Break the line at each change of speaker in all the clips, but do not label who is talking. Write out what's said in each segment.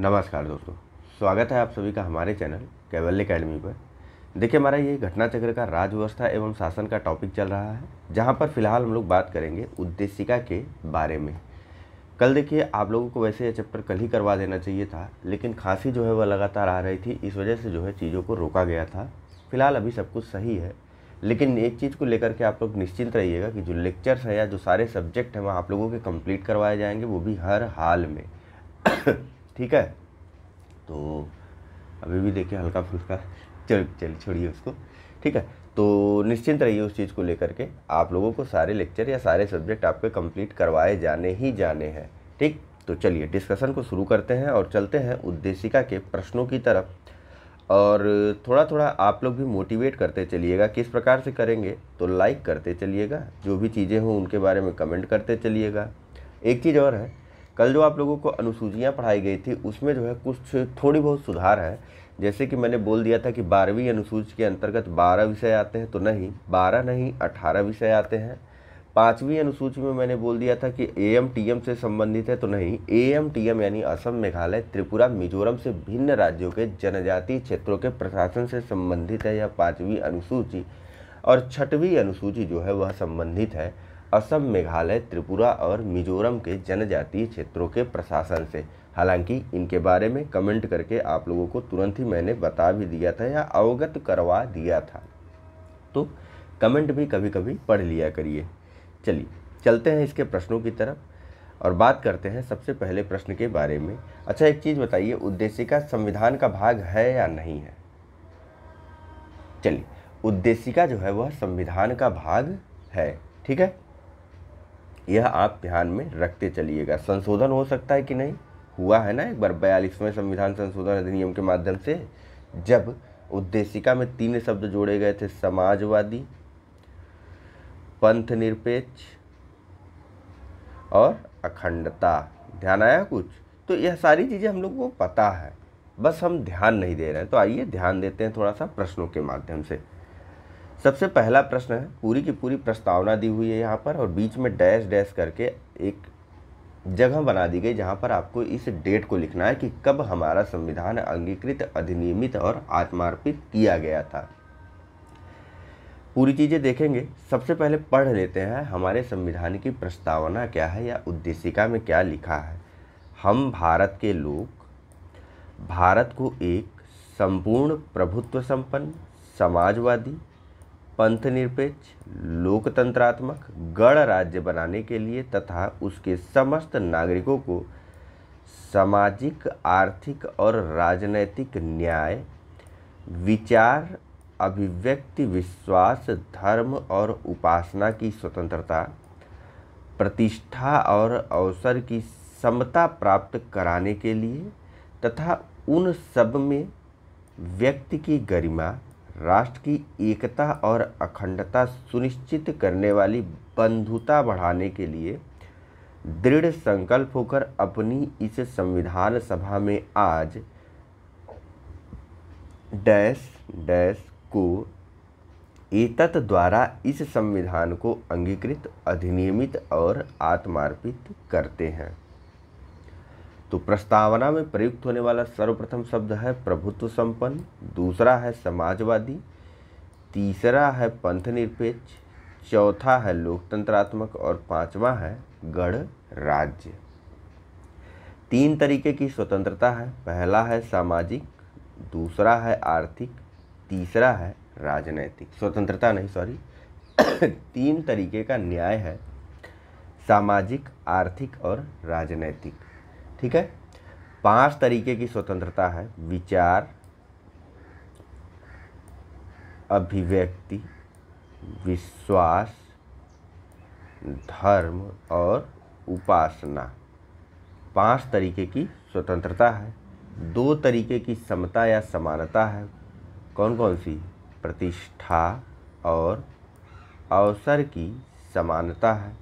नमस्कार दोस्तों स्वागत है आप सभी का हमारे चैनल कैवल्य अकेडमी पर देखिए हमारा ये घटना चक्र का राजव्यवस्था एवं शासन का टॉपिक चल रहा है जहाँ पर फिलहाल हम लोग बात करेंगे उद्देशिका के बारे में कल देखिए आप लोगों को वैसे ये चैप्टर कल ही करवा देना चाहिए था लेकिन खांसी जो है वह लगातार आ रही थी इस वजह से जो है चीज़ों को रोका गया था फिलहाल अभी सब कुछ सही है लेकिन एक चीज़ को लेकर के आप लोग निश्चिंत रहिएगा कि जो लेक्चर्स हैं या जो सारे सब्जेक्ट हैं वह आप लोगों के कंप्लीट करवाए जाएंगे वो भी हर हाल में ठीक है तो अभी भी देखिए हल्का फुल्का चल चल छोड़िए उसको ठीक है तो निश्चिंत रहिए उस चीज़ को लेकर के आप लोगों को सारे लेक्चर या सारे सब्जेक्ट आपके कंप्लीट करवाए जाने ही जाने हैं ठीक तो चलिए डिस्कशन को शुरू करते हैं और चलते हैं उद्देशिका के प्रश्नों की तरफ और थोड़ा थोड़ा आप लोग भी मोटिवेट करते चलिएगा किस प्रकार से करेंगे तो लाइक करते चलिएगा जो भी चीज़ें हों उनके बारे में कमेंट करते चलिएगा एक चीज़ और है कल जो आप लोगों को अनुसूचियाँ पढ़ाई गई थी उसमें जो है कुछ थोड़ी बहुत सुधार है जैसे कि मैंने बोल दिया था कि बारहवीं अनुसूची के अंतर्गत बारह विषय आते हैं तो नहीं बारह नहीं अठारह विषय आते हैं पाँचवीं अनुसूची में मैंने बोल दिया था कि ए एम टी एम से संबंधित है तो नहीं ए एम टी एम यानी असम मेघालय त्रिपुरा मिजोरम से भिन्न राज्यों के जनजातीय क्षेत्रों के प्रशासन से संबंधित है यह पाँचवीं अनुसूची और छठवीं अनुसूची जो है वह संबंधित है असम मेघालय त्रिपुरा और मिजोरम के जनजातीय क्षेत्रों के प्रशासन से हालांकि इनके बारे में कमेंट करके आप लोगों को तुरंत ही मैंने बता भी दिया था या अवगत करवा दिया था तो कमेंट भी कभी कभी पढ़ लिया करिए चलिए चलते हैं इसके प्रश्नों की तरफ और बात करते हैं सबसे पहले प्रश्न के बारे में अच्छा एक चीज़ बताइए उद्देशिका संविधान का भाग है या नहीं है चलिए उद्देशिका जो है वह संविधान का भाग है ठीक है यह आप ध्यान में रखते चलिएगा संशोधन हो सकता है कि नहीं हुआ है ना एक बार बयालीसवें संविधान संशोधन अधिनियम के माध्यम से जब उद्देशिका में तीन शब्द जोड़े गए थे समाजवादी पंथ निरपेक्ष और अखंडता ध्यान आया कुछ तो यह सारी चीज़ें हम लोगों को पता है बस हम ध्यान नहीं दे रहे हैं तो आइए ध्यान देते हैं थोड़ा सा प्रश्नों के माध्यम से सबसे पहला प्रश्न है पूरी की पूरी प्रस्तावना दी हुई है यहाँ पर और बीच में डैश डैश करके एक जगह बना दी गई जहाँ पर आपको इस डेट को लिखना है कि कब हमारा संविधान अंगीकृत अधिनियमित और आत्मार्पित किया गया था पूरी चीज़ें देखेंगे सबसे पहले पढ़ लेते हैं हमारे संविधान की प्रस्तावना क्या है या उद्देशिका में क्या लिखा है हम भारत के लोग भारत को एक संपूर्ण प्रभुत्व संपन्न समाजवादी पंथ निरपेक्ष लोकतंत्रात्मक गणराज्य बनाने के लिए तथा उसके समस्त नागरिकों को सामाजिक आर्थिक और राजनैतिक न्याय विचार अभिव्यक्ति विश्वास धर्म और उपासना की स्वतंत्रता प्रतिष्ठा और अवसर की समता प्राप्त कराने के लिए तथा उन सब में व्यक्ति की गरिमा राष्ट्र की एकता और अखंडता सुनिश्चित करने वाली बंधुता बढ़ाने के लिए दृढ़ संकल्प होकर अपनी इस संविधान सभा में आज डैश डैश को एतत द्वारा इस संविधान को अंगीकृत अधिनियमित और आत्मार्पित करते हैं तो प्रस्तावना में प्रयुक्त होने वाला सर्वप्रथम शब्द है प्रभुत्व संपन्न दूसरा है समाजवादी तीसरा है पंथ निरपेक्ष चौथा है लोकतंत्रात्मक और पांचवा है गढ़ राज्य तीन तरीके की स्वतंत्रता है पहला है सामाजिक दूसरा है आर्थिक तीसरा है राजनैतिक स्वतंत्रता नहीं सॉरी तीन तरीके का न्याय है सामाजिक आर्थिक और राजनैतिक ठीक है पांच तरीके की स्वतंत्रता है विचार अभिव्यक्ति विश्वास धर्म और उपासना पांच तरीके की स्वतंत्रता है दो तरीके की समता या समानता है कौन कौन सी प्रतिष्ठा और अवसर की समानता है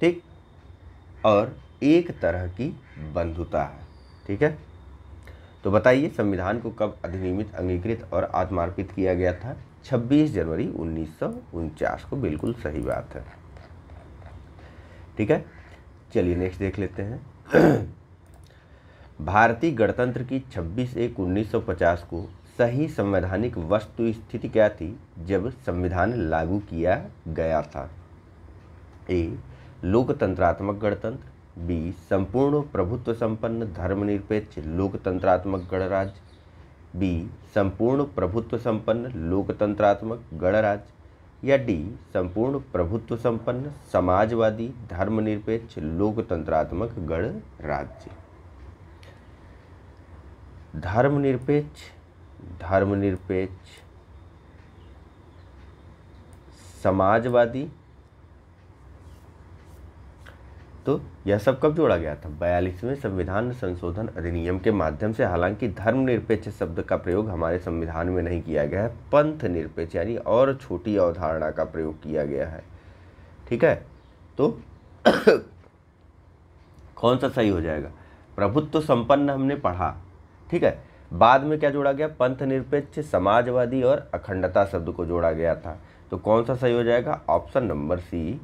ठीक और एक तरह की बंधुता है ठीक है तो बताइए संविधान को कब अधिनियमित अंगीकृत और आत्मार्पित किया गया था 26 जनवरी उन्नीस को बिल्कुल सही बात है ठीक है चलिए नेक्स्ट देख लेते हैं भारतीय गणतंत्र की 26 एक 1950 को सही संवैधानिक वस्तु स्थिति क्या थी जब संविधान लागू किया गया था ए लोकतंत्रात्मक गणतंत्र बी संपूर्ण प्रभुत्व संपन्न धर्मनिरपेक्ष लोकतंत्रात्मक गणराज्य बी संपूर्ण प्रभुत्व संपन्न लोकतंत्रात्मक गणराज्य या डी संपूर्ण प्रभुत्व संपन्न समाजवादी धर्मनिरपेक्ष लोकतंत्रात्मक गणराज्य धर्मनिरपेक्ष धर्मनिरपेक्ष समाजवादी दोस्तों यह सब कब जोड़ा गया था बयालीसवें संविधान संशोधन अधिनियम के माध्यम से हालांकि धर्मनिरपेक्ष शब्द का प्रयोग हमारे संविधान में नहीं किया गया है पंथ निरपेक्ष यानी और छोटी अवधारणा का प्रयोग किया गया है ठीक है तो कौन सा सही हो जाएगा प्रभुत्व संपन्न हमने पढ़ा ठीक है बाद में क्या जोड़ा गया पंथ निरपेक्ष समाजवादी और अखंडता शब्द को जोड़ा गया था तो कौन सा सही हो जाएगा ऑप्शन नंबर सी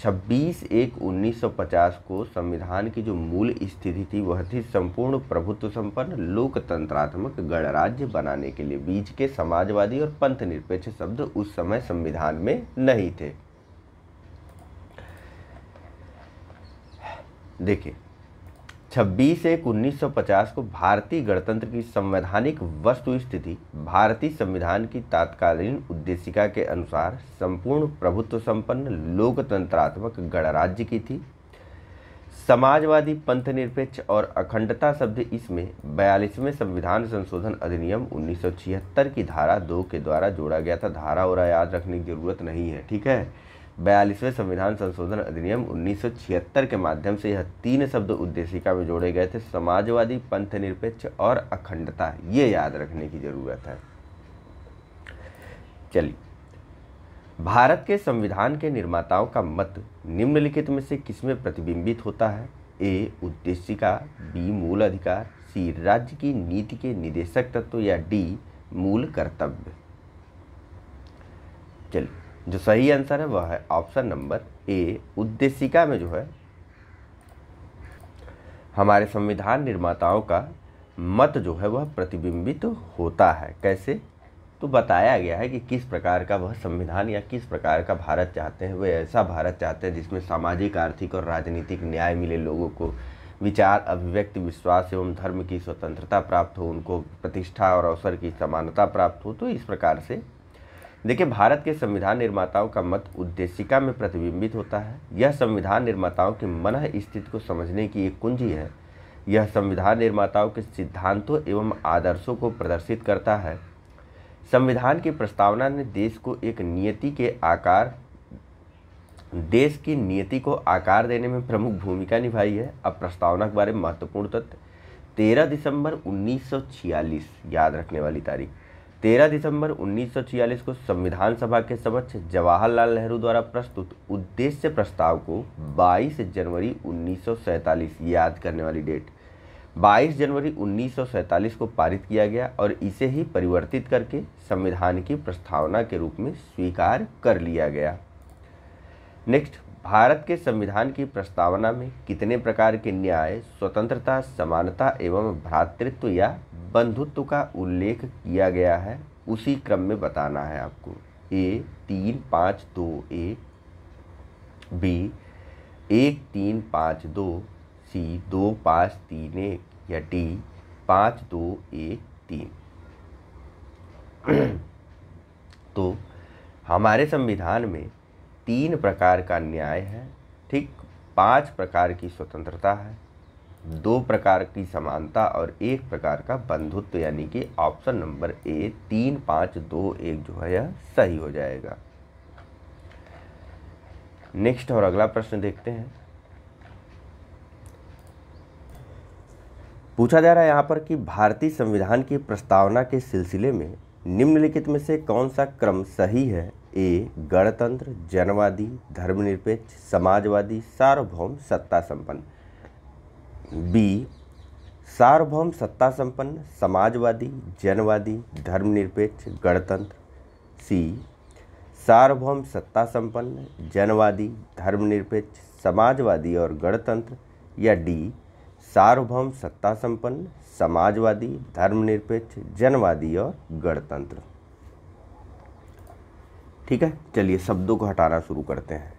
छब्बीस एक 1950 को संविधान की जो मूल स्थिति थी वह थी संपूर्ण प्रभुत्व संपन्न लोकतंत्रात्मक गणराज्य बनाने के लिए बीच के समाजवादी और पंथ निरपेक्ष शब्द उस समय संविधान में नहीं थे देखिए छब्बीस एक उन्नीस सौ पचास को भारतीय गणतंत्र की संवैधानिक वस्तु स्थिति भारतीय संविधान की तात्कालीन उद्देशिका के अनुसार संपूर्ण प्रभुत्व संपन्न लोकतंत्रात्मक गणराज्य की थी समाजवादी पंथ निरपेक्ष और अखंडता शब्द इसमें बयालीसवें संविधान संशोधन अधिनियम 1976 की धारा दो के द्वारा जोड़ा गया था धारा और याद रखने की जरूरत नहीं है ठीक है बयालीसवें संविधान संशोधन अधिनियम 1976 के माध्यम से यह तीन शब्द उद्देशिका में जोड़े गए थे समाजवादी पंथ निरपेक्ष और अखंडता ये याद रखने की जरूरत है चलिए भारत के संविधान के निर्माताओं का मत निम्नलिखित में से किसमें प्रतिबिंबित होता है ए उद्देशिका बी मूल अधिकार सी राज्य की नीति के निदेशक तत्व या डी मूल कर्तव्य चलिए जो सही आंसर है वह है ऑप्शन नंबर ए उद्देशिका में जो है हमारे संविधान निर्माताओं का मत जो है वह प्रतिबिंबित तो होता है कैसे तो बताया गया है कि किस प्रकार का वह संविधान या किस प्रकार का भारत चाहते हैं वे ऐसा भारत चाहते हैं जिसमें सामाजिक आर्थिक और राजनीतिक न्याय मिले लोगों को विचार अभिव्यक्ति विश्वास एवं धर्म की स्वतंत्रता प्राप्त हो उनको प्रतिष्ठा और अवसर की समानता प्राप्त हो तो इस प्रकार से देखिए भारत के संविधान निर्माताओं का मत उद्देशिका में प्रतिबिंबित होता है यह संविधान निर्माताओं की मन स्थिति को समझने की एक कुंजी है यह संविधान निर्माताओं के सिद्धांतों एवं आदर्शों को प्रदर्शित करता है संविधान की प्रस्तावना ने देश को एक नियति के आकार देश की नियति को आकार देने में प्रमुख भूमिका निभाई है अब प्रस्तावना के बारे में महत्वपूर्ण तथ्य तेरह दिसंबर 1946 याद रखने वाली तारीख तेरह दिसंबर 1946 को संविधान सभा के समक्ष जवाहरलाल नेहरू द्वारा प्रस्तुत उद्देश्य प्रस्ताव को 22 जनवरी 1947 याद करने वाली डेट 22 जनवरी 1947 को पारित किया गया और इसे ही परिवर्तित करके संविधान की प्रस्तावना के रूप में स्वीकार कर लिया गया नेक्स्ट भारत के संविधान की प्रस्तावना में कितने प्रकार के न्याय स्वतंत्रता समानता एवं भ्रातृत्व या बंधुत्व का उल्लेख किया गया है उसी क्रम में बताना है आपको ए तीन पाँच दो ए बी एक तीन पाँच दो सी दो पाँच तीन एक या डी पाँच दो एक तीन तो हमारे संविधान में तीन प्रकार का न्याय है ठीक पांच प्रकार की स्वतंत्रता है दो प्रकार की समानता और एक प्रकार का बंधुत्व यानी कि ऑप्शन नंबर ए तीन पाँच दो एक जो है यह सही हो जाएगा नेक्स्ट और अगला प्रश्न देखते हैं पूछा जा रहा है यहाँ पर कि भारतीय संविधान की प्रस्तावना के सिलसिले में निम्नलिखित में से कौन सा क्रम सही है ए गणतंत्र जनवादी धर्मनिरपेक्ष समाजवादी सार्वभौम सत्ता संपन्न बी सार्वभौम सत्ता संपन्न समाजवादी जनवादी धर्मनिरपेक्ष गणतंत्र सी सार्वभौम सत्ता संपन्न जनवादी धर्मनिरपेक्ष समाजवादी और गणतंत्र या डी सार्वभौम सत्ता संपन्न समाजवादी धर्मनिरपेक्ष जनवादी और गणतंत्र ठीक है चलिए शब्दों को हटाना शुरू करते हैं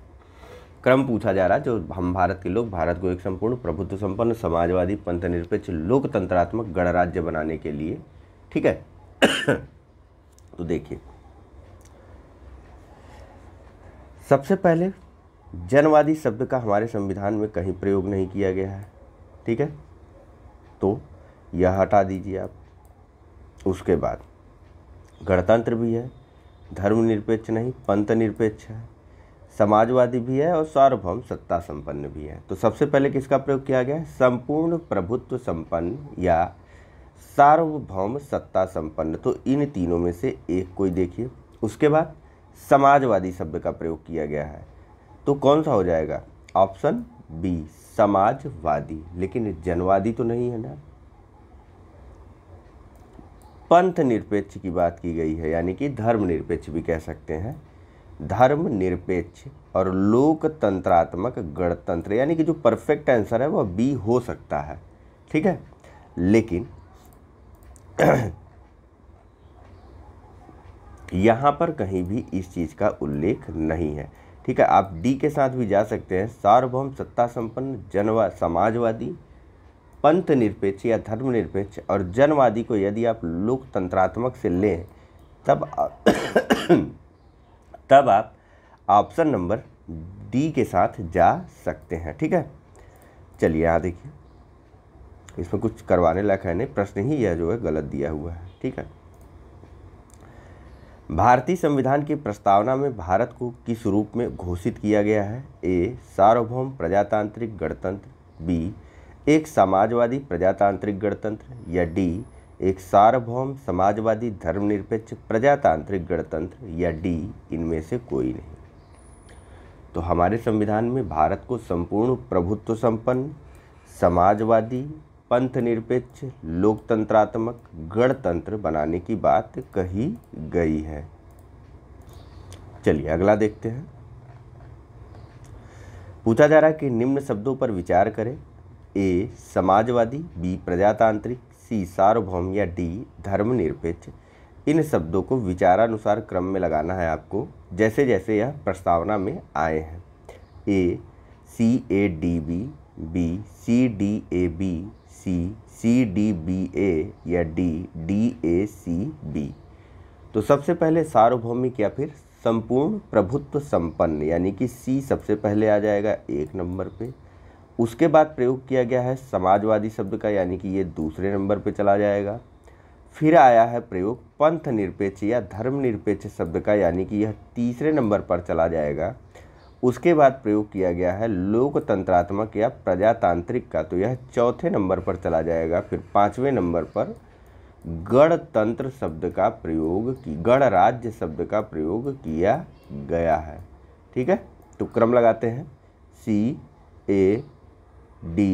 क्रम पूछा जा रहा है जो हम भारत के लोग भारत को एक संपूर्ण प्रभुत्व संपन्न समाजवादी पंथ निरपेक्ष लोकतंत्रात्मक गणराज्य बनाने के लिए ठीक है तो देखिए सबसे पहले जनवादी शब्द का हमारे संविधान में कहीं प्रयोग नहीं किया गया है ठीक है तो यह हटा दीजिए आप उसके बाद गणतंत्र भी है धर्मनिरपेक्ष नहीं पंथ निरपेक्ष है समाजवादी भी है और सार्वभौम सत्ता संपन्न भी है तो सबसे पहले किसका प्रयोग किया गया है संपूर्ण प्रभुत्व संपन्न या सार्वभौम सत्ता संपन्न तो इन तीनों में से एक कोई देखिए उसके बाद समाजवादी शब्द का प्रयोग किया गया है तो कौन सा हो जाएगा ऑप्शन बी समाजवादी लेकिन जनवादी तो नहीं है ना पंथ निरपेक्ष की बात की गई है यानी कि धर्म निरपेक्ष भी कह सकते हैं धर्म निरपेक्ष और लोकतंत्रात्मक गणतंत्र यानी कि जो परफेक्ट आंसर है वह बी हो सकता है ठीक है लेकिन यहाँ पर कहीं भी इस चीज़ का उल्लेख नहीं है ठीक है आप डी के साथ भी जा सकते हैं सार्वभौम सत्ता संपन्न जनवा समाजवादी पंथ निरपेक्ष या धर्म निरपेक्ष और जनवादी को यदि आप लोकतंत्रात्मक से लें तब तब आप ऑप्शन नंबर डी के साथ जा सकते हैं ठीक है चलिए यहाँ देखिए इसमें कुछ करवाने लायक है नहीं प्रश्न ही यह जो है गलत दिया हुआ है ठीक है भारतीय संविधान की प्रस्तावना में भारत को किस रूप में घोषित किया गया है ए सार्वभौम प्रजातांत्रिक गणतंत्र बी एक समाजवादी प्रजातांत्रिक गणतंत्र या डी एक सार्वभौम समाजवादी धर्मनिरपेक्ष प्रजातांत्रिक गणतंत्र या डी इनमें से कोई नहीं तो हमारे संविधान में भारत को संपूर्ण प्रभुत्व संपन्न समाजवादी पंथ निरपेक्ष लोकतंत्रात्मक गणतंत्र बनाने की बात कही गई है चलिए अगला देखते हैं पूछा जा रहा है कि निम्न शब्दों पर विचार करें ए समाजवादी बी प्रजातांत्रिक सी सार्वभौम या डी धर्मनिरपेक्ष इन शब्दों को विचारानुसार क्रम में लगाना है आपको जैसे जैसे यह प्रस्तावना में आए हैं A C A D B B C D A B C C D B A या D D A C B तो सबसे पहले सार्वभौमिक या फिर संपूर्ण प्रभुत्व संपन्न यानी कि सी सबसे पहले आ जाएगा एक नंबर पे उसके बाद प्रयोग किया गया है समाजवादी शब्द का यानी कि ये दूसरे नंबर पे चला जाएगा फिर आया है प्रयोग पंथ निरपेक्ष या धर्मनिरपेक्ष शब्द का यानी कि यह तीसरे नंबर पर चला जाएगा उसके बाद प्रयोग किया गया है लोकतंत्रात्मक या प्रजातांत्रिक का तो यह चौथे नंबर पर चला जाएगा फिर पाँचवें नंबर पर गणतंत्र शब्द का प्रयोग की गणराज्य शब्द का प्रयोग किया गया है ठीक है तो क्रम लगाते हैं C A D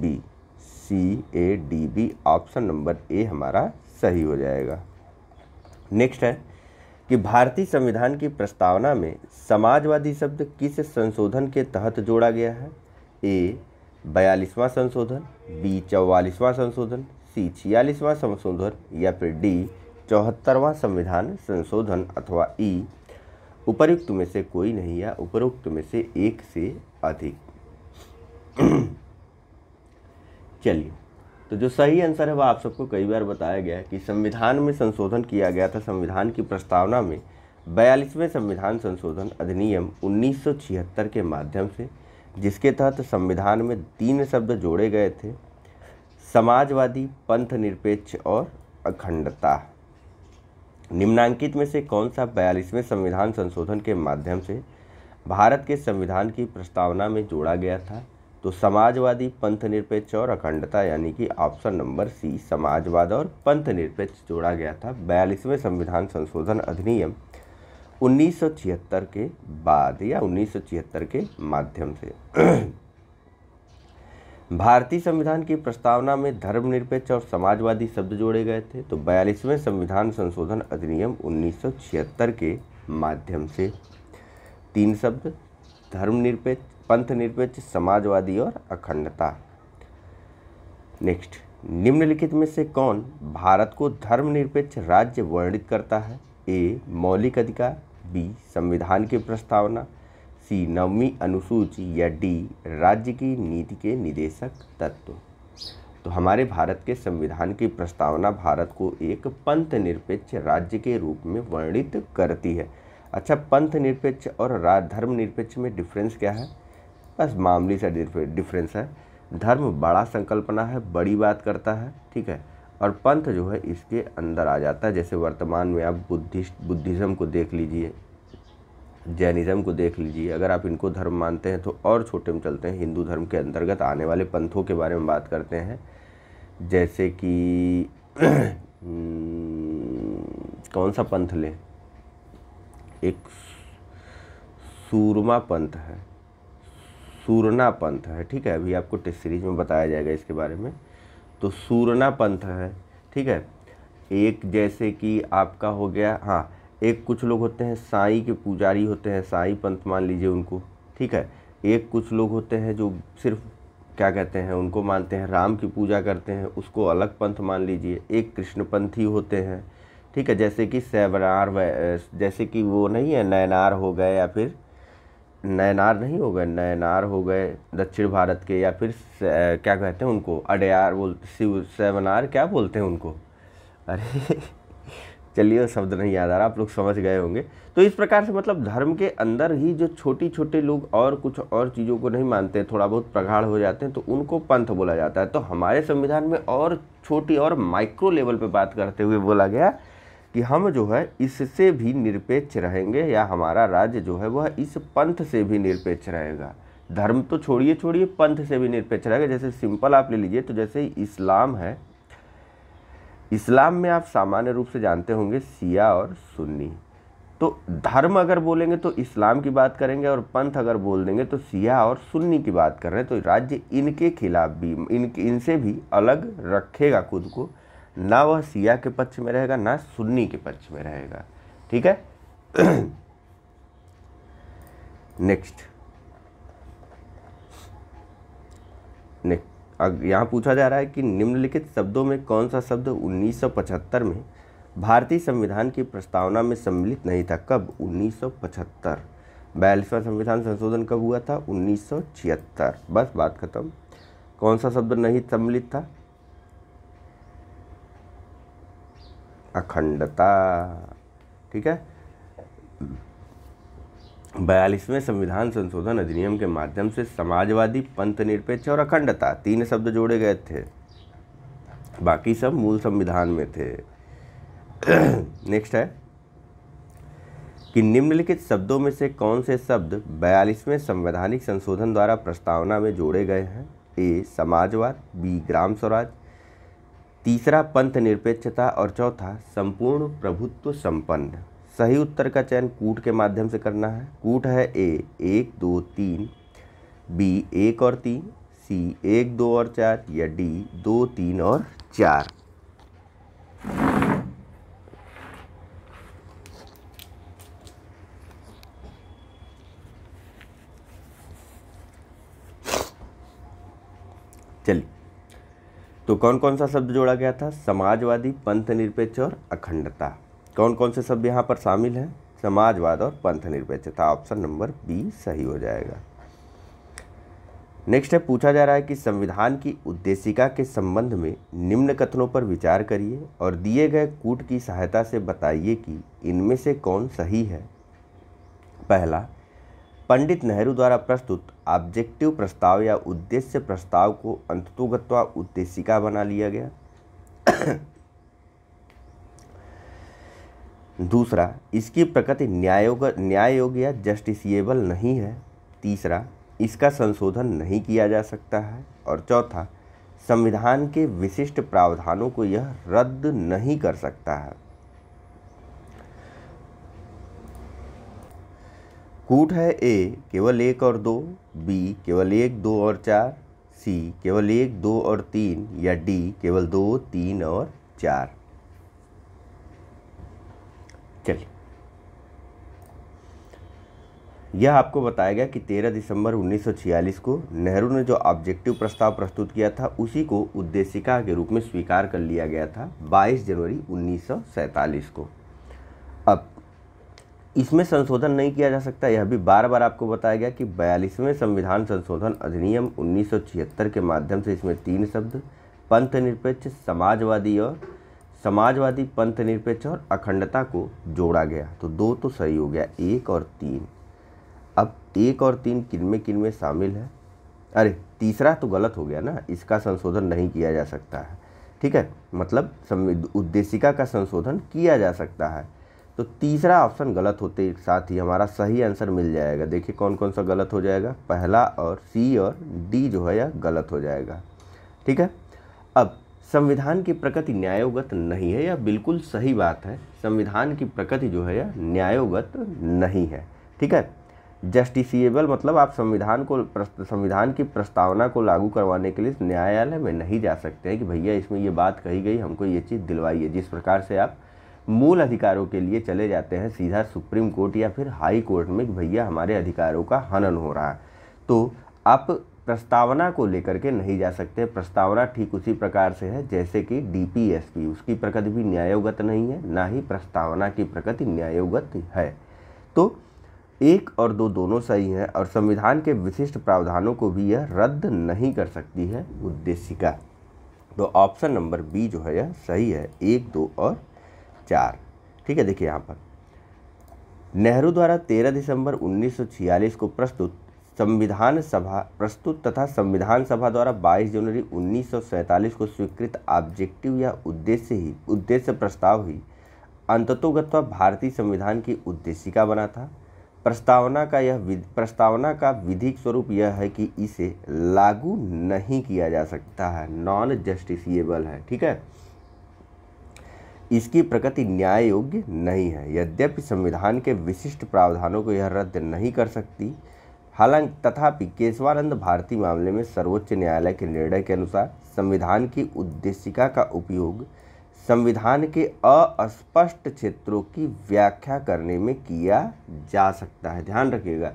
B C A D B option number A हमारा सही हो जाएगा नेक्स्ट है कि भारतीय संविधान की प्रस्तावना में समाजवादी शब्द किस संशोधन के तहत जोड़ा गया है ए बयालीसवां संशोधन बी चौवालीसवां संशोधन सी छियालीसवां संशोधन या फिर डी चौहत्तरवां संविधान संशोधन अथवा ई e, उपयुक्त में से कोई नहीं या उपरोक्त में से एक से अधिक चलिए तो जो सही आंसर है वह आप सबको कई बार बताया गया है कि संविधान में संशोधन किया गया था संविधान की प्रस्तावना में बयालीसवें संविधान संशोधन अधिनियम 1976 के माध्यम से जिसके तहत संविधान में तीन शब्द जोड़े गए थे समाजवादी पंथ निरपेक्ष और अखंडता निम्नांकित में से कौन सा बयालीसवें संविधान संशोधन के माध्यम से भारत के संविधान की प्रस्तावना में जोड़ा गया था तो समाजवादी पंथ निरपेक्ष और अखंडता यानी कि ऑप्शन नंबर सी समाजवाद और पंथ निरपेक्ष जोड़ा गया था बयालीसवें संविधान संशोधन अधिनियम 1976 के बाद या 1976 के माध्यम से भारतीय संविधान की प्रस्तावना में धर्मनिरपेक्ष और समाजवादी शब्द जोड़े गए थे तो बयालीसवें संविधान संशोधन अधिनियम 1976 के माध्यम से तीन शब्द धर्मनिरपेक्ष पंथ निरपेक्ष समाजवादी और अखंडता नेक्स्ट निम्नलिखित में से कौन भारत को धर्मनिरपेक्ष राज्य वर्णित करता है ए मौलिक अधिकार बी संविधान की प्रस्तावना सी नवमी अनुसूची या डी राज्य की नीति के निदेशक तत्व तो हमारे भारत के संविधान की प्रस्तावना भारत को एक पंथ निरपेक्ष राज्य के रूप में वर्णित करती है अच्छा पंथ निरपेक्ष और धर्म निरपेक्ष में डिफरेंस क्या है बस मामूली सा डिफरेंस है धर्म बड़ा संकल्पना है बड़ी बात करता है ठीक है और पंथ जो है इसके अंदर आ जाता है जैसे वर्तमान में आप बुद्धिस्ट बुद्धिज़्म को देख लीजिए जैनिज़्म को देख लीजिए अगर आप इनको धर्म मानते हैं तो और छोटे में चलते हैं हिंदू धर्म के अंतर्गत आने वाले पंथों के बारे में बात करते हैं जैसे कि हम्म, कौन सा पंथ लें एक सूरमा पंथ है सूरना पंथ है ठीक है अभी आपको टेस्ट सीरीज में बताया जाएगा इसके बारे में तो सूरना पंथ है ठीक है एक जैसे कि आपका हो गया हाँ एक कुछ लोग होते हैं साई के पुजारी होते हैं साई पंथ मान लीजिए उनको ठीक है एक कुछ लोग होते हैं जो सिर्फ क्या कहते हैं उनको मानते हैं राम की पूजा करते हैं उसको अलग पंथ मान लीजिए एक कृष्णपंथी होते हैं ठीक है जैसे कि सैवनार जैसे कि वो नहीं है नैनार हो गए या फिर नयनार नहीं हो गए नयनार हो गए दक्षिण भारत के या फिर क्या कहते हैं उनको अडयार बोल शिव सेवनार क्या बोलते हैं उनको अरे चलिए शब्द नहीं याद आ रहा आप लोग समझ गए होंगे तो इस प्रकार से मतलब धर्म के अंदर ही जो छोटी छोटे लोग और कुछ और चीज़ों को नहीं मानते थोड़ा बहुत प्रगाढ़ हो जाते हैं तो उनको पंथ बोला जाता है तो हमारे संविधान में और छोटी और माइक्रो लेवल पर बात करते हुए बोला गया कि हम जो है इससे भी निरपेक्ष रहेंगे या हमारा राज्य जो है वह इस पंथ से भी निरपेक्ष रहेगा धर्म तो छोड़िए छोड़िए पंथ से भी निरपेक्ष रहेगा जैसे सिंपल आप ले लीजिए तो जैसे इस्लाम है इस्लाम में आप सामान्य रूप से जानते होंगे सिया और सुन्नी तो धर्म अगर बोलेंगे तो इस्लाम की बात करेंगे और पंथ अगर बोल देंगे तो सिया और सुन्नी की बात कर रहे हैं तो राज्य इनके खिलाफ भी इनके इनसे भी अलग रखेगा खुद को ना वह सिया के पक्ष में रहेगा ना सुन्नी के पक्ष में रहेगा ठीक है नेक्स्ट नेक्स्ट यहाँ पूछा जा रहा है कि निम्नलिखित शब्दों में कौन सा शब्द 1975 में भारतीय संविधान की प्रस्तावना में सम्मिलित नहीं था कब 1975 बयालीसवा संविधान संशोधन कब हुआ था 1976 बस बात खत्म कौन सा शब्द नहीं सम्मिलित था अखंडता ठीक है बयालीसवें संविधान संशोधन अधिनियम के माध्यम से समाजवादी पंथ निरपेक्ष और अखंडता तीन शब्द जोड़े गए थे बाकी सब मूल संविधान में थे नेक्स्ट है कि निम्नलिखित शब्दों में से कौन से शब्द बयालीसवें संवैधानिक संशोधन द्वारा प्रस्तावना में जोड़े गए हैं ए समाजवाद बी ग्राम स्वराज तीसरा पंथ निरपेक्षता और चौथा संपूर्ण प्रभुत्व संपन्न सही उत्तर का चयन कूट के माध्यम से करना है कूट है ए एक दो तीन बी एक और तीन सी एक दो और चार या डी दो तीन और चार चलिए तो कौन कौन सा शब्द जोड़ा गया था समाजवादी पंथ निरपेक्ष और अखंडता कौन कौन से शब्द यहाँ पर शामिल हैं समाजवाद और पंथ निरपेक्षता ऑप्शन नंबर बी सही हो जाएगा नेक्स्ट है पूछा जा रहा है कि संविधान की उद्देशिका के संबंध में निम्न कथनों पर विचार करिए और दिए गए कूट की सहायता से बताइए कि इनमें से कौन सही है पहला पंडित नेहरू द्वारा प्रस्तुत ऑब्जेक्टिव प्रस्ताव या उद्देश्य प्रस्ताव को अंततोगत्वा उद्देशिका बना लिया गया दूसरा इसकी प्रकृति न्यायोग न्याय योग या जस्टिसिएबल नहीं है तीसरा इसका संशोधन नहीं किया जा सकता है और चौथा संविधान के विशिष्ट प्रावधानों को यह रद्द नहीं कर सकता है कूट है ए केवल एक और दो बी केवल एक दो और चार सी केवल एक दो और तीन या डी केवल दो तीन और चार चलिए यह आपको बताया गया कि 13 दिसंबर 1946 को नेहरू ने जो ऑब्जेक्टिव प्रस्ताव प्रस्तुत किया था उसी को उद्देशिका के रूप में स्वीकार कर लिया गया था 22 जनवरी 1947 को इसमें संशोधन नहीं किया जा सकता यह भी बार बार आपको बताया गया कि बयालीसवें संविधान संशोधन अधिनियम उन्नीस के माध्यम से इसमें तीन शब्द पंथ निरपेक्ष समाजवादी और समाजवादी पंथ निरपेक्ष और अखंडता को जोड़ा गया तो दो तो सही हो गया एक और तीन अब एक और तीन किन में शामिल है अरे तीसरा तो गलत हो गया ना इसका संशोधन नहीं किया जा सकता है ठीक है मतलब उद्देशिका का संशोधन किया जा सकता है तो तीसरा ऑप्शन गलत होते साथ ही हमारा सही आंसर मिल जाएगा देखिए कौन कौन सा गलत हो जाएगा पहला और सी और डी जो है यह गलत हो जाएगा ठीक है अब संविधान की प्रकृति न्यायोगत नहीं है यह बिल्कुल सही बात है संविधान की प्रकृति जो है यह न्यायोगत नहीं है ठीक है जस्टिसिएबल मतलब आप संविधान को संविधान की प्रस्तावना को लागू करवाने के लिए न्यायालय में नहीं जा सकते हैं कि भैया इसमें ये बात कही गई हमको ये चीज़ दिलवाइए जिस प्रकार से आप मूल अधिकारों के लिए चले जाते हैं सीधा सुप्रीम कोर्ट या फिर हाई कोर्ट में कि भैया हमारे अधिकारों का हनन हो रहा है तो आप प्रस्तावना को लेकर के नहीं जा सकते प्रस्तावना ठीक उसी प्रकार से है जैसे कि डीपीएसपी उसकी प्रकृति भी न्यायोगत नहीं है ना ही प्रस्तावना की प्रकृति न्यायोगत है तो एक और दो दोनों सही हैं और संविधान के विशिष्ट प्रावधानों को भी यह रद्द नहीं कर सकती है का तो ऑप्शन नंबर बी जो है यह सही है एक दो और चार ठीक है देखिए यहाँ पर नेहरू द्वारा 13 दिसंबर 1946 को प्रस्तुत संविधान सभा प्रस्तुत तथा संविधान सभा द्वारा 22 जनवरी 1947 को स्वीकृत ऑब्जेक्टिव या उद्देश्य ही उद्देश्य प्रस्ताव ही अंततोगत भारतीय संविधान की उद्देशिका बना था प्रस्तावना का यह प्रस्तावना का विधिक स्वरूप यह है कि इसे लागू नहीं किया जा सकता है नॉन जस्टिसिएबल है ठीक है इसकी प्रगति न्याय योग्य नहीं है यद्यपि संविधान के विशिष्ट प्रावधानों को यह रद्द नहीं कर सकती हालांकि तथापि केशवानंद भारती मामले में सर्वोच्च न्यायालय के निर्णय के अनुसार संविधान की उद्देशिका का उपयोग संविधान के अस्पष्ट क्षेत्रों की व्याख्या करने में किया जा सकता है ध्यान रखिएगा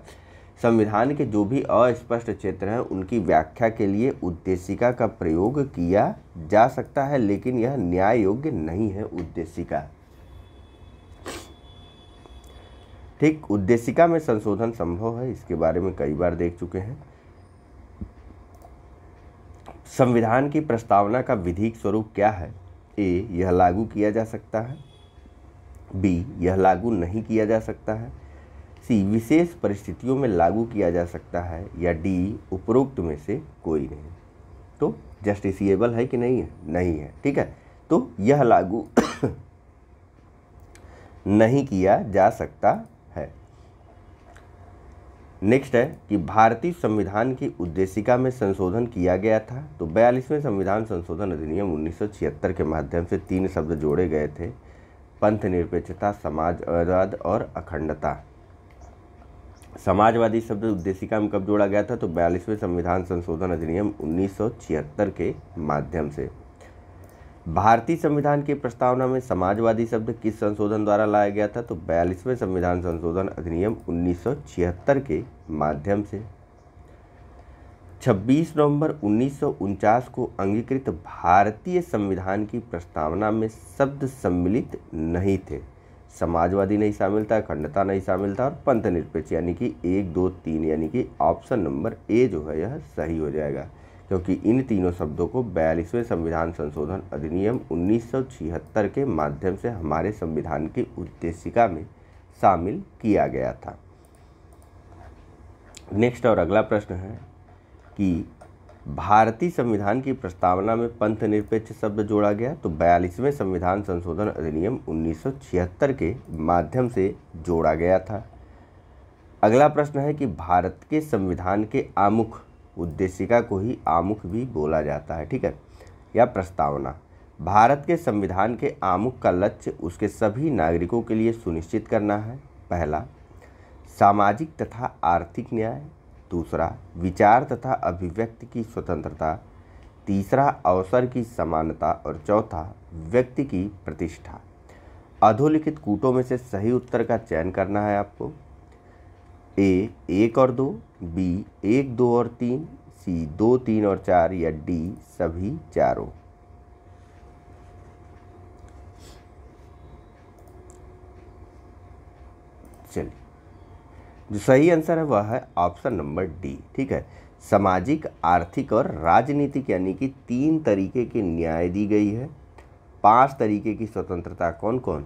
संविधान के जो भी अस्पष्ट क्षेत्र हैं उनकी व्याख्या के लिए उद्देशिका का प्रयोग किया जा सकता है लेकिन यह न्याय योग्य नहीं है उद्देशिका ठीक उद्देशिका में संशोधन संभव है इसके बारे में कई बार देख चुके हैं संविधान की प्रस्तावना का विधिक स्वरूप क्या है ए यह लागू किया जा सकता है बी यह लागू नहीं किया जा सकता है सी विशेष परिस्थितियों में लागू किया जा सकता है या डी उपरोक्त में से कोई नहीं तो जस्टिसिएबल है कि नहीं है नहीं है ठीक है तो यह लागू नहीं किया जा सकता है नेक्स्ट है कि भारतीय संविधान की उद्देशिका में संशोधन किया गया था तो बयालीसवें संविधान संशोधन अधिनियम 1976 के माध्यम से तीन शब्द जोड़े गए थे पंथ निरपेक्षता समाजवाद और अखंडता समाजवादी शब्द उद्देशिका में कब जोड़ा गया था तो बयालीसवें संविधान संशोधन अधिनियम उन्नीस के माध्यम से भारतीय संविधान की प्रस्तावना में समाजवादी शब्द किस संशोधन द्वारा लाया गया था तो बयालीसवें संविधान संशोधन अधिनियम उन्नीस के माध्यम से 26 नवंबर उन्नीस को अंगीकृत भारतीय संविधान की प्रस्तावना में शब्द सम्मिलित नहीं थे समाजवादी नहीं शामिल था अखंडता नहीं शामिल था और पंथ निरपेक्ष यानी कि एक दो तीन यानी कि ऑप्शन नंबर ए जो है यह सही हो जाएगा क्योंकि इन तीनों शब्दों को बयालीसवें संविधान संशोधन अधिनियम 1976 के माध्यम से हमारे संविधान की उद्देशिका में शामिल किया गया था नेक्स्ट और अगला प्रश्न है कि भारतीय संविधान की प्रस्तावना में पंथ निरपेक्ष शब्द जोड़ा गया तो बयालीसवें संविधान संशोधन अधिनियम 1976 के माध्यम से जोड़ा गया था अगला प्रश्न है कि भारत के संविधान के आमुख उद्देशिका को ही आमुख भी बोला जाता है ठीक है या प्रस्तावना भारत के संविधान के आमुख का लक्ष्य उसके सभी नागरिकों के लिए सुनिश्चित करना है पहला सामाजिक तथा आर्थिक न्याय दूसरा विचार तथा अभिव्यक्ति की स्वतंत्रता तीसरा अवसर की समानता और चौथा व्यक्ति की प्रतिष्ठा अधोलिखित कूटों में से सही उत्तर का चयन करना है आपको ए एक और दो बी एक दो और तीन सी दो तीन और चार या डी सभी चारों चलिए जो सही आंसर है वह है ऑप्शन नंबर डी ठीक है सामाजिक आर्थिक और राजनीतिक यानी कि तीन तरीके की न्याय दी गई है पांच तरीके की स्वतंत्रता कौन कौन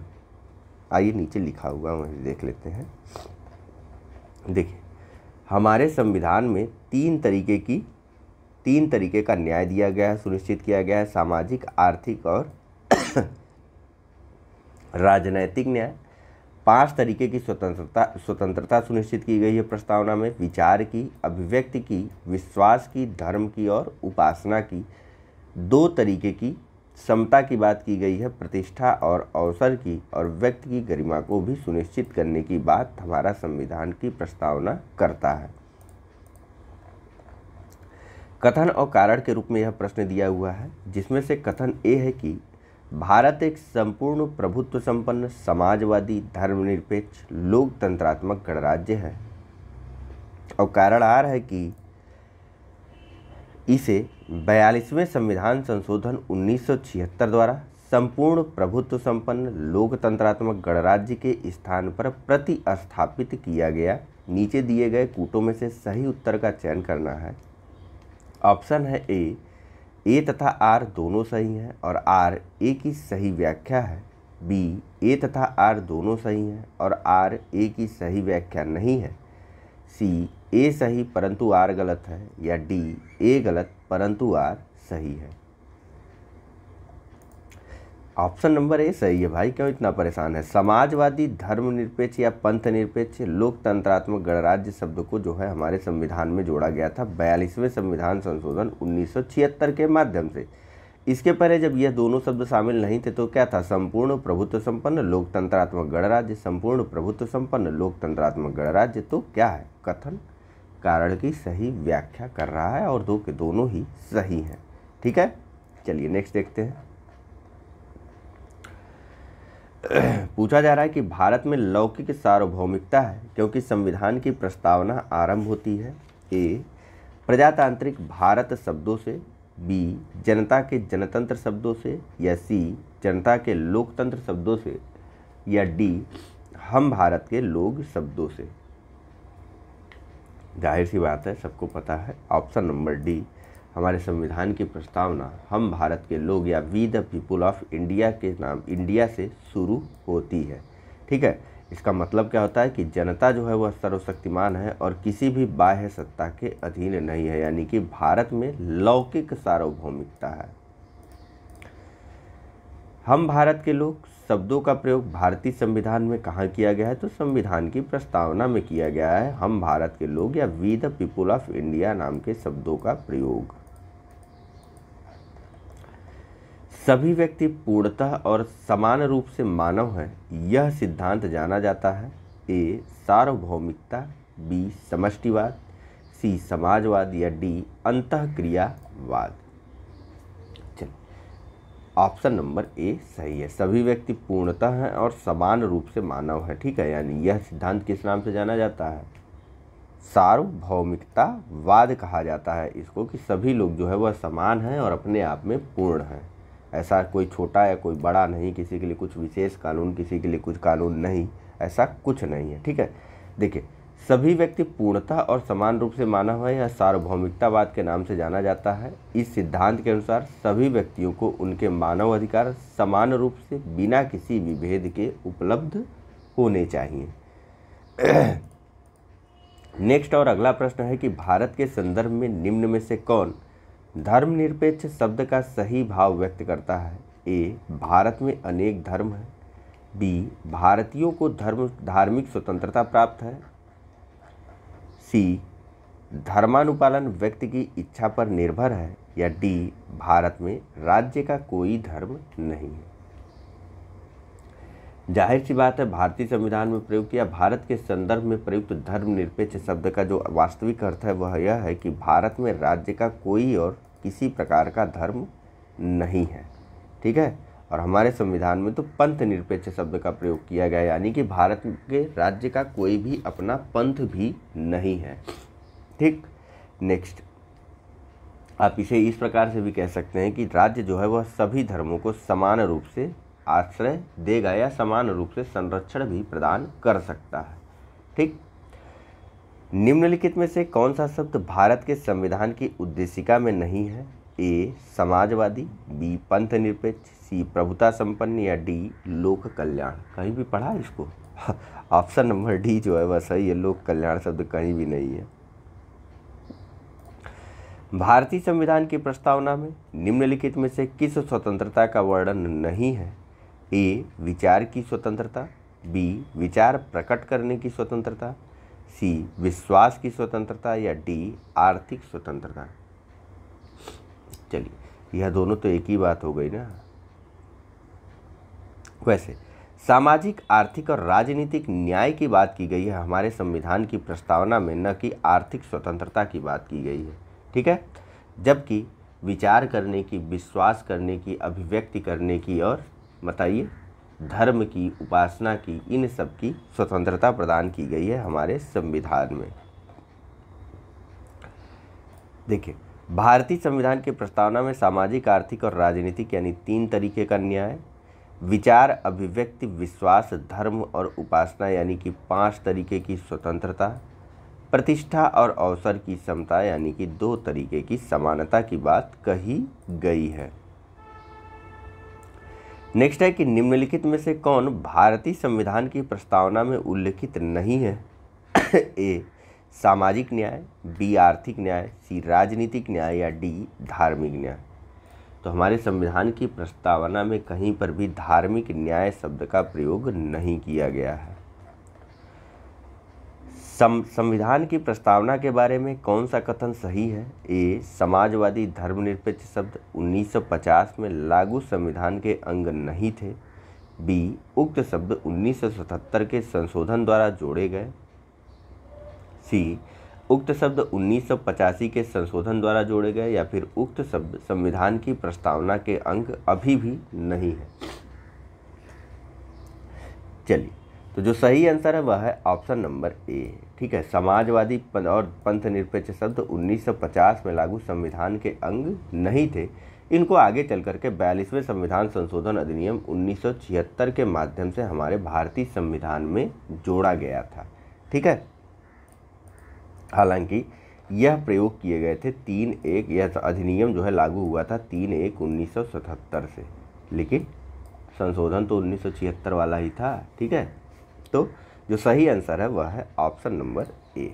आइए नीचे लिखा हुआ वहीं देख लेते हैं देखिए हमारे संविधान में तीन तरीके की तीन तरीके का न्याय दिया गया है सुनिश्चित किया गया है सामाजिक आर्थिक और राजनैतिक न्याय पांच तरीके की स्वतंत्रता स्वतंत्रता सुनिश्चित की गई है प्रस्तावना में विचार की अभिव्यक्ति की विश्वास की धर्म की और उपासना की दो तरीके की समता की बात की गई है प्रतिष्ठा और अवसर की और व्यक्ति की गरिमा को भी सुनिश्चित करने की बात हमारा संविधान की प्रस्तावना करता है कथन और कारण के रूप में यह प्रश्न दिया हुआ है जिसमें से कथन ए है कि भारत एक संपूर्ण प्रभुत्व संपन्न समाजवादी धर्मनिरपेक्ष लोकतंत्रात्मक गणराज्य है और कारण आ रहा है कि इसे बयालीसवें संविधान संशोधन 1976 द्वारा संपूर्ण प्रभुत्व संपन्न लोकतंत्रात्मक गणराज्य के स्थान पर प्रतिस्थापित किया गया नीचे दिए गए कूटों में से सही उत्तर का चयन करना है ऑप्शन है ए ए तथा आर दोनों सही हैं और आर ए की सही व्याख्या है बी ए तथा आर दोनों सही हैं और आर ए की सही व्याख्या नहीं है सी ए सही परंतु आर गलत है या डी ए गलत परंतु आर सही है ऑप्शन नंबर ए सही है भाई क्यों इतना परेशान है समाजवादी धर्मनिरपेक्ष या पंथ निरपेक्ष लोकतंत्रात्मक गणराज्य शब्द को जो है हमारे संविधान में जोड़ा गया था बयालीसवें संविधान संशोधन उन्नीस के माध्यम से इसके पहले जब यह दोनों शब्द शामिल नहीं थे तो क्या था संपूर्ण प्रभुत्व संपन्न लोकतंत्रात्मक गणराज्य संपूर्ण प्रभुत्व संपन्न लोकतंत्रात्मक गणराज्य तो क्या है कथन कारण की सही व्याख्या कर रहा है और दो के दोनों ही सही हैं ठीक है चलिए नेक्स्ट देखते हैं पूछा जा रहा है कि भारत में लौकिक सार्वभौमिकता है क्योंकि संविधान की प्रस्तावना आरंभ होती है ए प्रजातांत्रिक भारत शब्दों से बी जनता के जनतंत्र शब्दों से या सी जनता के लोकतंत्र शब्दों से या डी हम भारत के लोग शब्दों से जाहिर सी बात है सबको पता है ऑप्शन नंबर डी हमारे संविधान की प्रस्तावना हम भारत के लोग या we the people of India के नाम इंडिया से शुरू होती है ठीक है इसका मतलब क्या होता है कि जनता जो है वह सर्वशक्तिमान है और किसी भी बाह्य सत्ता के अधीन नहीं है यानी कि भारत में लौकिक सार्वभौमिकता है हम भारत के लोग शब्दों का प्रयोग भारतीय संविधान में कहाँ किया गया है तो संविधान की प्रस्तावना में किया गया है हम भारत के लोग या we the people of India नाम के शब्दों का प्रयोग सभी व्यक्ति पूर्णतः और समान रूप से मानव हैं यह सिद्धांत जाना जाता है ए सार्वभौमिकता बी समष्टिवाद सी समाजवाद या डी अंत क्रियावाद चलिए ऑप्शन नंबर ए सही है सभी व्यक्ति पूर्णतः हैं और समान रूप से मानव है ठीक है यानी यह सिद्धांत किस नाम से जाना जाता है सार्वभौमिकतावाद कहा जाता है इसको कि सभी लोग जो है वह समान हैं और अपने आप में पूर्ण हैं ऐसा कोई छोटा या कोई बड़ा नहीं किसी के लिए कुछ विशेष कानून किसी के लिए कुछ कानून नहीं ऐसा कुछ नहीं है ठीक है देखिए सभी व्यक्ति पूर्णता और समान रूप से मानव है या सार्वभौमिकतावाद के नाम से जाना जाता है इस सिद्धांत के अनुसार सभी व्यक्तियों को उनके मानव अधिकार समान रूप से बिना किसी विभेद के उपलब्ध होने चाहिए नेक्स्ट और अगला प्रश्न है कि भारत के संदर्भ में निम्न में से कौन धर्मनिरपेक्ष शब्द का सही भाव व्यक्त करता है ए भारत में अनेक धर्म हैं बी भारतीयों को धर्म धार्मिक स्वतंत्रता प्राप्त है सी धर्मानुपालन व्यक्ति की इच्छा पर निर्भर है या डी भारत में राज्य का कोई धर्म नहीं है जाहिर सी बात है भारतीय संविधान में प्रयुक्त या भारत के संदर्भ में प्रयुक्त धर्मनिरपेक्ष शब्द का जो वास्तविक अर्थ है वह यह है कि भारत में राज्य का कोई और किसी प्रकार का धर्म नहीं है ठीक है और हमारे संविधान में तो पंथ निरपेक्ष शब्द का प्रयोग किया गया यानी कि भारत के राज्य का कोई भी अपना पंथ भी नहीं है ठीक नेक्स्ट आप इसे इस प्रकार से भी कह सकते हैं कि राज्य जो है वह सभी धर्मों को समान रूप से आश्रय देगा या समान रूप से संरक्षण भी प्रदान कर सकता है ठीक निम्नलिखित में से कौन सा शब्द भारत के संविधान की उद्देशिका में नहीं है ए समाजवादी बी पंथ निरपेक्ष सी प्रभुता संपन्न या डी लोक कल्याण कहीं भी पढ़ा इसको ऑप्शन नंबर डी जो है वह सही है लोक कल्याण शब्द कहीं भी नहीं है भारतीय संविधान की प्रस्तावना में निम्नलिखित में से किस स्वतंत्रता का वर्णन नहीं है ए विचार की स्वतंत्रता बी विचार प्रकट करने की स्वतंत्रता सी विश्वास की स्वतंत्रता या डी आर्थिक स्वतंत्रता चलिए यह दोनों तो एक ही बात हो गई ना वैसे सामाजिक आर्थिक और राजनीतिक न्याय की बात की गई है हमारे संविधान की प्रस्तावना में न कि आर्थिक स्वतंत्रता की बात की गई है ठीक है जबकि विचार करने की विश्वास करने की अभिव्यक्ति करने की और बताइए धर्म की उपासना की इन सब की स्वतंत्रता प्रदान की गई है हमारे संविधान में देखिए भारतीय संविधान की प्रस्तावना में सामाजिक आर्थिक और राजनीतिक यानी तीन तरीके का न्याय विचार अभिव्यक्ति विश्वास धर्म और उपासना यानी कि पांच तरीके की स्वतंत्रता प्रतिष्ठा और अवसर की समता यानी कि दो तरीके की समानता की बात कही गई है नेक्स्ट है कि निम्नलिखित में से कौन भारतीय संविधान की प्रस्तावना में उल्लिखित नहीं है ए सामाजिक न्याय बी आर्थिक न्याय सी राजनीतिक न्याय या डी धार्मिक न्याय तो हमारे संविधान की प्रस्तावना में कहीं पर भी धार्मिक न्याय शब्द का प्रयोग नहीं किया गया है सम संविधान की प्रस्तावना के बारे में कौन सा कथन सही है ए समाजवादी धर्मनिरपेक्ष शब्द 1950 में लागू संविधान के अंग नहीं थे बी उक्त शब्द 1977 के संशोधन द्वारा जोड़े गए सी उक्त शब्द उन्नीस के संशोधन द्वारा जोड़े गए या फिर उक्त शब्द संविधान की प्रस्तावना के अंग अभी भी नहीं है चलिए तो जो सही आंसर है वह है ऑप्शन नंबर ए ठीक है समाजवादी और पंथ निरपेक्ष शब्द 1950 में लागू संविधान के अंग नहीं थे इनको आगे चल करके बयालीसवें संविधान संशोधन अधिनियम 1976 के माध्यम से हमारे भारतीय संविधान में जोड़ा गया था ठीक है हालांकि यह प्रयोग किए गए थे तीन एक यह अधिनियम जो है लागू हुआ था तीन एक उन्नीस से लेकिन संशोधन तो उन्नीस वाला ही था ठीक है तो जो सही आंसर है वह है ऑप्शन नंबर ए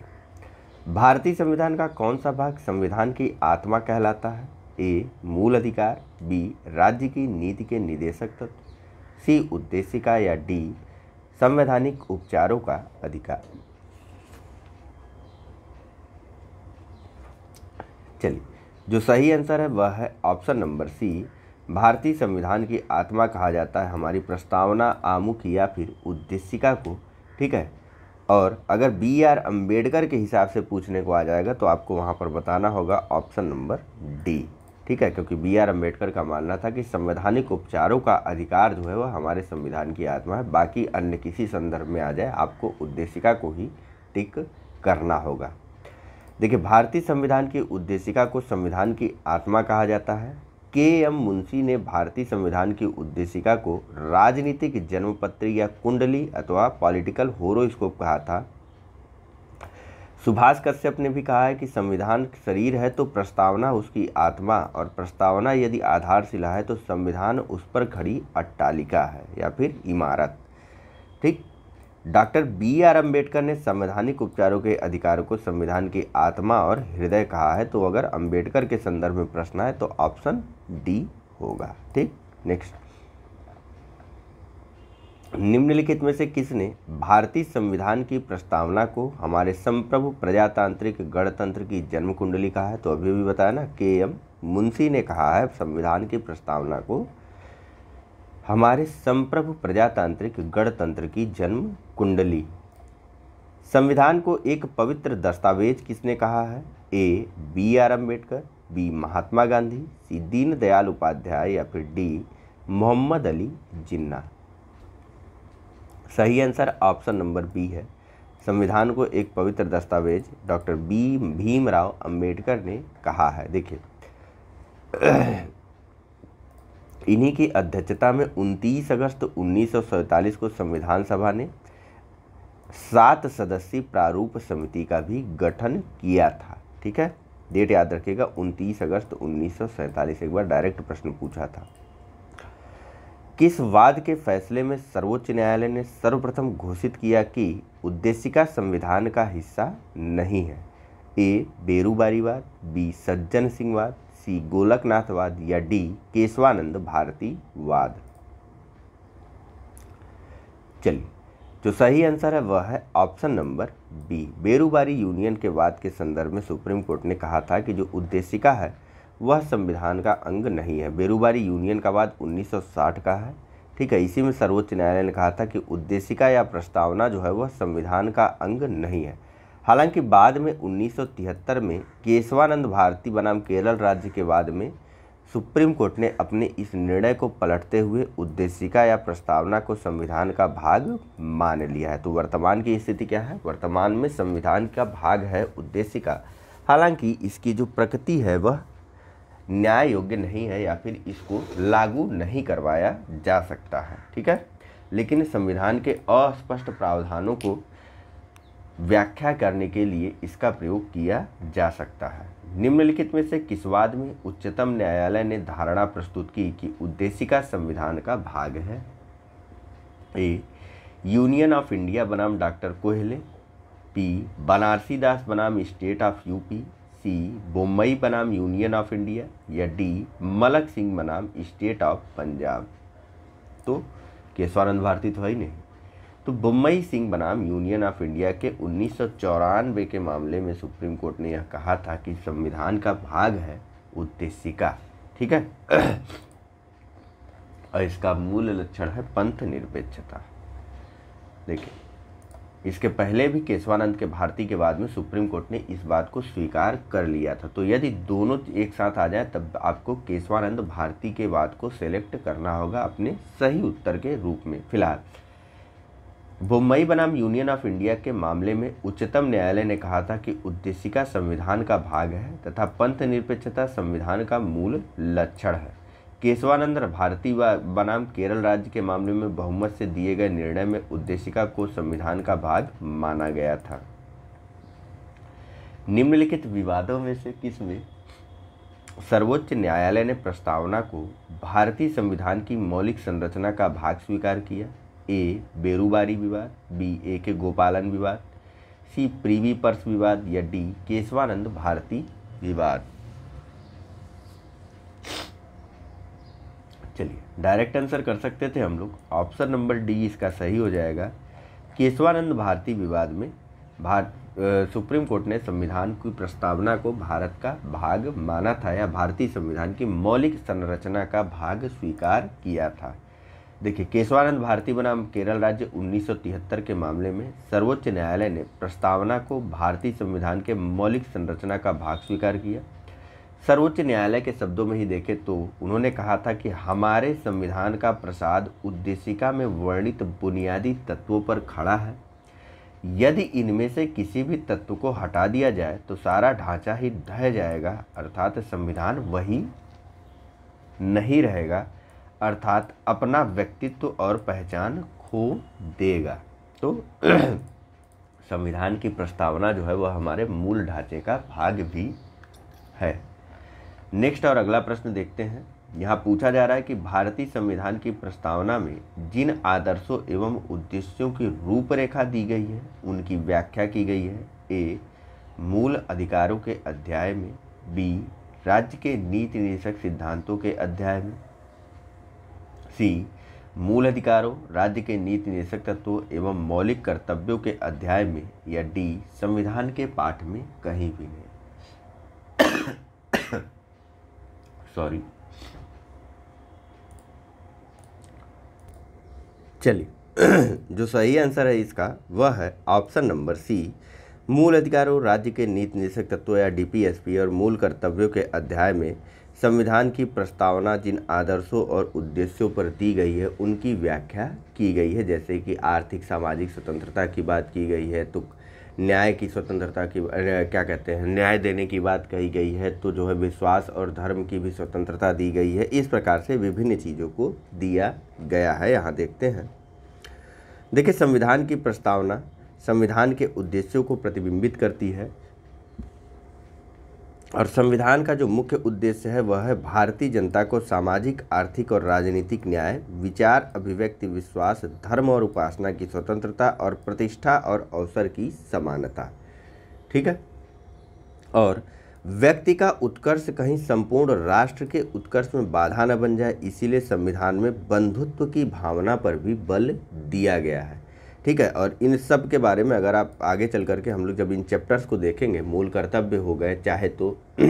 भारतीय संविधान का कौन सा भाग संविधान की आत्मा कहलाता है ए मूल अधिकार बी राज्य की नीति के निदेशक तत्व सी उद्देशिका या डी संवैधानिक उपचारों का अधिकार चलिए जो सही आंसर है वह है ऑप्शन नंबर सी भारतीय संविधान की आत्मा कहा जाता है हमारी प्रस्तावना आमुख या फिर उद्देशिका को ठीक है और अगर बी आर अम्बेडकर के हिसाब से पूछने को आ जाएगा तो आपको वहाँ पर बताना होगा ऑप्शन नंबर डी ठीक है क्योंकि बी आर अम्बेडकर का मानना था कि संवैधानिक उपचारों का अधिकार जो है वह हमारे संविधान की आत्मा है बाकी अन्य किसी संदर्भ में आ जाए आपको उद्देशिका को ही टिक करना होगा देखिए भारतीय संविधान की उद्देशिका को संविधान की आत्मा कहा जाता है के एम मुंशी ने भारतीय संविधान की उद्देशिका को राजनीतिक जन्मपत्र या कुंडली अथवा पॉलिटिकल होरोस्कोप कहा था सुभाष कश्यप ने भी कहा है कि संविधान शरीर है तो प्रस्तावना उसकी आत्मा और प्रस्तावना यदि आधारशिला है तो संविधान उस पर खड़ी अट्टालिका है या फिर इमारत ठीक डॉक्टर बी आर अम्बेडकर ने संवैधानिक उपचारों के अधिकार को संविधान की आत्मा और हृदय कहा है तो अगर अम्बेडकर के संदर्भ में प्रश्न है तो ऑप्शन डी होगा ठीक नेक्स्ट निम्नलिखित में से किसने भारतीय संविधान की प्रस्तावना को हमारे संप्रभु प्रजातांत्रिक गणतंत्र की जन्म कुंडली कहा है तो अभी भी बताया ना के एम मुंशी ने कहा है संविधान की प्रस्तावना को हमारे संप्रभु प्रजातांत्रिक गणतंत्र की जन्म कुंडली संविधान को एक पवित्र दस्तावेज किसने कहा है A B R Ambedkar B Mahatma Gandhi C Deendayal Upadhyay या फिर डी मोहम्मद अली जिन्ना सही आंसर ऑप्शन नंबर बी है संविधान को एक पवित्र दस्तावेज डॉक्टर बी भीमराव अंबेडकर ने कहा है देखिए इन्हीं की अध्यक्षता में 29 अगस्त उन्नीस को संविधान सभा ने सात सदस्यीय प्रारूप समिति का भी गठन किया था ठीक है डेट याद रखिएगा 29 अगस्त उन्नीस एक बार डायरेक्ट प्रश्न पूछा था किस वाद के फैसले में सर्वोच्च न्यायालय ने सर्वप्रथम घोषित किया कि उद्देशिका संविधान का हिस्सा नहीं है ए वाद बी सज्जन सिंहवाद सी गोलकनाथवाद या डी केशवानंद भारती वाद चलिए जो सही आंसर है वह है option number B Berubari union के वाद के संदर्भ में सुप्रीम कोर्ट ने कहा था कि जो उद्देशिका है वह संविधान का अंग नहीं है बेरुबारी यूनियन का वाद 1960 का है ठीक है इसी में सर्वोच्च न्यायालय ने कहा था कि उद्देशिका या प्रस्तावना जो है वह संविधान का अंग नहीं है हालांकि बाद में 1973 में केशवानंद भारती बनाम केरल राज्य के बाद में सुप्रीम कोर्ट ने अपने इस निर्णय को पलटते हुए उद्देशिका या प्रस्तावना को संविधान का भाग मान लिया है तो वर्तमान की स्थिति क्या है वर्तमान में संविधान का भाग है उद्देशिका हालांकि इसकी जो प्रकृति है वह न्याय योग्य नहीं है या फिर इसको लागू नहीं करवाया जा सकता है ठीक है लेकिन संविधान के अस्पष्ट प्रावधानों को व्याख्या करने के लिए इसका प्रयोग किया जा सकता है निम्नलिखित में से किस वाद में उच्चतम न्यायालय ने धारणा प्रस्तुत की कि उद्देशिका संविधान का भाग है ए यूनियन ऑफ इंडिया बनाम डॉक्टर कोहले पी बनारसी दास बनाम state of UP C Bombay बनाम यूनियन ऑफ इंडिया या डी मलक सिंह बनाम स्टेट ऑफ पंजाब तो केशवानंद भारती तो है ही नहीं तो बुम्बई सिंह बनाम यूनियन ऑफ इंडिया के उन्नीस के मामले में सुप्रीम कोर्ट ने यह कहा था कि संविधान का भाग है उद्देशिका ठीक है और इसका मूल लक्षण है पंथ निरपेक्षता देखिए इसके पहले भी केशवानंद के भारती के बाद में सुप्रीम कोर्ट ने इस बात को स्वीकार कर लिया था तो यदि दोनों एक साथ आ जाए तब आपको केशवानंद भारती के बाद को सेलेक्ट करना होगा अपने सही उत्तर के रूप में फिलहाल बुम्बई बनाम यूनियन ऑफ इंडिया के मामले में उच्चतम न्यायालय ने कहा था कि उद्देशिका संविधान का भाग है तथा पंथ निरपेक्षता संविधान का मूल लक्षण है केशवानंद भारती बनाम केरल राज्य के मामले में बहुमत से दिए गए निर्णय में उद्देशिका को संविधान का भाग माना गया था निम्नलिखित विवादों में से किसमें सर्वोच्च न्यायालय ने प्रस्तावना को भारतीय संविधान की मौलिक संरचना का भाग स्वीकार किया ए बेरूबारी विवाद बी ए के गोपालन विवाद सी प्रीवी पर्स विवाद या डी केशवानंद भारती विवाद चलिए डायरेक्ट आंसर कर सकते थे हम लोग ऑप्शन नंबर डी इसका सही हो जाएगा केशवानंद भारती विवाद में भारत सुप्रीम कोर्ट ने संविधान की प्रस्तावना को भारत का भाग माना था या भारतीय संविधान की मौलिक संरचना का भाग स्वीकार किया था देखिए केशवानंद भारती बनाम केरल राज्य 1973 के मामले में सर्वोच्च न्यायालय ने प्रस्तावना को भारतीय संविधान के मौलिक संरचना का भाग स्वीकार किया सर्वोच्च न्यायालय के शब्दों में ही देखें तो उन्होंने कहा था कि हमारे संविधान का प्रसाद उद्देशिका में वर्णित बुनियादी तत्वों पर खड़ा है यदि इनमें से किसी भी तत्व को हटा दिया जाए तो सारा ढांचा ही ढह जाएगा अर्थात संविधान वही नहीं रहेगा अर्थात अपना व्यक्तित्व और पहचान खो देगा तो संविधान की प्रस्तावना जो है वह हमारे मूल ढांचे का भाग भी है नेक्स्ट और अगला प्रश्न देखते हैं यहाँ पूछा जा रहा है कि भारतीय संविधान की प्रस्तावना में जिन आदर्शों एवं उद्देश्यों की रूपरेखा दी गई है उनकी व्याख्या की गई है ए मूल अधिकारों के अध्याय में बी राज्य के नीति निषक सिद्धांतों के अध्याय में सी मूल अधिकारों राज्य के नीति निर्देशक तत्व एवं मौलिक कर्तव्यों के अध्याय में या डी संविधान के पाठ में कहीं भी नहीं सॉरी चलिए जो सही आंसर है इसका वह है ऑप्शन नंबर सी मूल अधिकारों राज्य के नीति निर्देशक तत्व या डीपीएसपी और मूल कर्तव्यों के अध्याय में संविधान की प्रस्तावना जिन आदर्शों और उद्देश्यों पर दी गई है उनकी व्याख्या की गई है जैसे कि आर्थिक सामाजिक स्वतंत्रता की बात की गई है तो न्याय की स्वतंत्रता की क्या कहते हैं न्याय देने की बात कही गई है तो जो है विश्वास और धर्म की भी स्वतंत्रता दी गई है इस प्रकार से विभिन्न चीज़ों को दिया गया है यहाँ देखते हैं देखिए संविधान की प्रस्तावना संविधान के उद्देश्यों को प्रतिबिंबित करती है और संविधान का जो मुख्य उद्देश्य है वह है भारतीय जनता को सामाजिक आर्थिक और राजनीतिक न्याय विचार अभिव्यक्ति विश्वास धर्म और उपासना की स्वतंत्रता और प्रतिष्ठा और अवसर की समानता ठीक है और व्यक्ति का उत्कर्ष कहीं संपूर्ण राष्ट्र के उत्कर्ष में बाधा न बन जाए इसीलिए संविधान में बंधुत्व की भावना पर भी बल दिया गया है ठीक है और इन सब के बारे में अगर आप आगे चल करके हम लोग जब इन चैप्टर्स को देखेंगे मूल कर्तव्य हो गए चाहे तो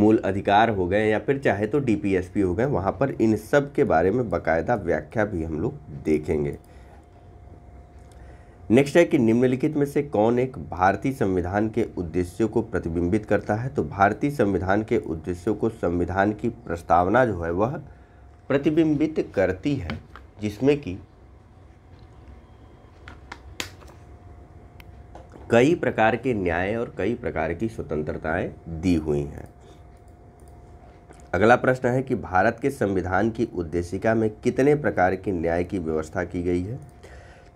मूल अधिकार हो गए या फिर चाहे तो डीपीएसपी हो गए वहाँ पर इन सब के बारे में बाकायदा व्याख्या भी हम लोग देखेंगे नेक्स्ट है कि निम्नलिखित में से कौन एक भारतीय संविधान के उद्देश्यों को प्रतिबिंबित करता है तो भारतीय संविधान के उद्देश्यों को संविधान की प्रस्तावना जो है वह प्रतिबिंबित करती है जिसमें कि कई प्रकार के न्याय और कई प्रकार की स्वतंत्रताएं दी हुई हैं अगला प्रश्न है कि भारत के संविधान की उद्देशिका में कितने प्रकार की न्याय की व्यवस्था की गई है